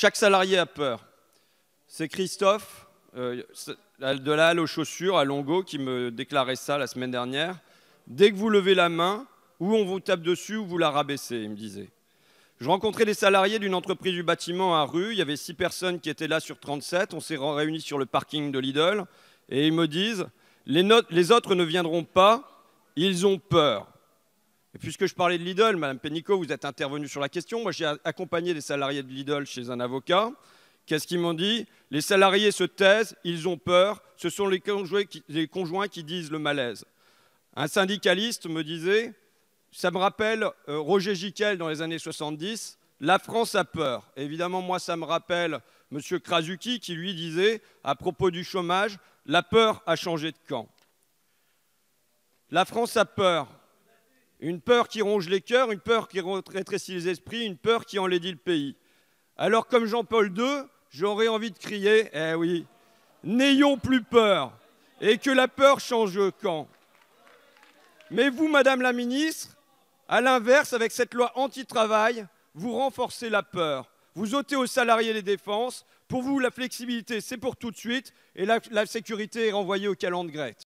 Chaque salarié a peur. C'est Christophe, euh, de la halle aux chaussures à Longo, qui me déclarait ça la semaine dernière. Dès que vous levez la main, ou on vous tape dessus, ou vous la rabaissez, il me disait. Je rencontrais des salariés d'une entreprise du bâtiment à Rue. Il y avait six personnes qui étaient là sur 37. On s'est réunis sur le parking de Lidl. Et ils me disent les autres ne viendront pas, ils ont peur puisque je parlais de Lidl, Madame Pénicaud, vous êtes intervenue sur la question. Moi, j'ai accompagné des salariés de Lidl chez un avocat. Qu'est-ce qu'ils m'ont dit Les salariés se taisent, ils ont peur. Ce sont les conjoints, qui, disent le malaise. Un syndicaliste me disait, ça me rappelle euh, Roger Giquel dans les années 70, la France a peur. Évidemment, moi, ça me rappelle M. Krasuki qui lui disait, à propos du chômage, la peur a changé de camp. La France a peur. Une peur qui ronge les cœurs, une peur qui rétrécit les esprits, une peur qui enlaidit le pays. Alors comme Jean-Paul II, j'aurais envie de crier, eh oui, n'ayons plus peur et que la peur change quand camp. Mais vous, Madame la Ministre, à l'inverse, avec cette loi anti-travail, vous renforcez la peur. Vous ôtez aux salariés les défenses. Pour vous, la flexibilité, c'est pour tout de suite, et la, sécurité est renvoyée au calendrier.